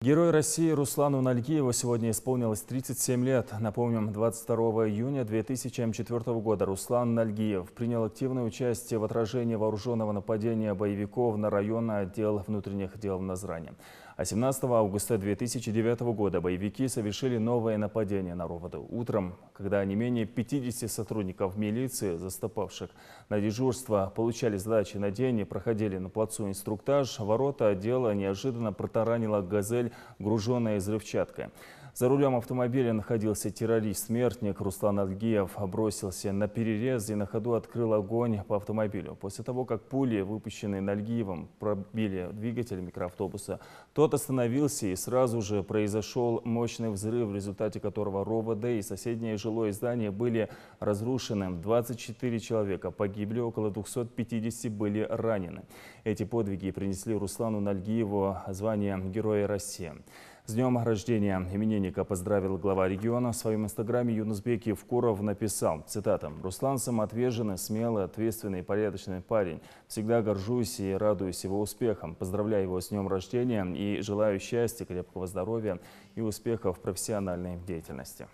Герой России Руслану Нальгиеву сегодня исполнилось 37 лет. Напомним, 22 июня 2004 года Руслан Нальгиев принял активное участие в отражении вооруженного нападения боевиков на район отдел внутренних дел в Назране. А 17 августа 2009 года боевики совершили новое нападение на роводы. Утром, когда не менее 50 сотрудников милиции, заступавших на дежурство, получали задачи на день и проходили на плацу инструктаж, ворота отдела неожиданно протаранила «Газель» «Газель», груженная взрывчаткой. За рулем автомобиля находился террорист-смертник Руслан Адгиев. Бросился на перерез и на ходу открыл огонь по автомобилю. После того, как пули, выпущенные Нальгиевым, пробили двигатель микроавтобуса, тот остановился и сразу же произошел мощный взрыв, в результате которого РОВД и соседнее жилое здание были разрушены. 24 человека погибли, около 250 были ранены. Эти подвиги принесли Руслану Нальгиеву звание Героя России. России. С днем рождения именинника поздравил глава региона. В своем инстаграме Юнусбек Евкуров написал, цитата, «Руслан самоотверженный, смелый, ответственный и порядочный парень. Всегда горжусь и радуюсь его успехам. Поздравляю его с днем рождения и желаю счастья, крепкого здоровья и успехов в профессиональной деятельности».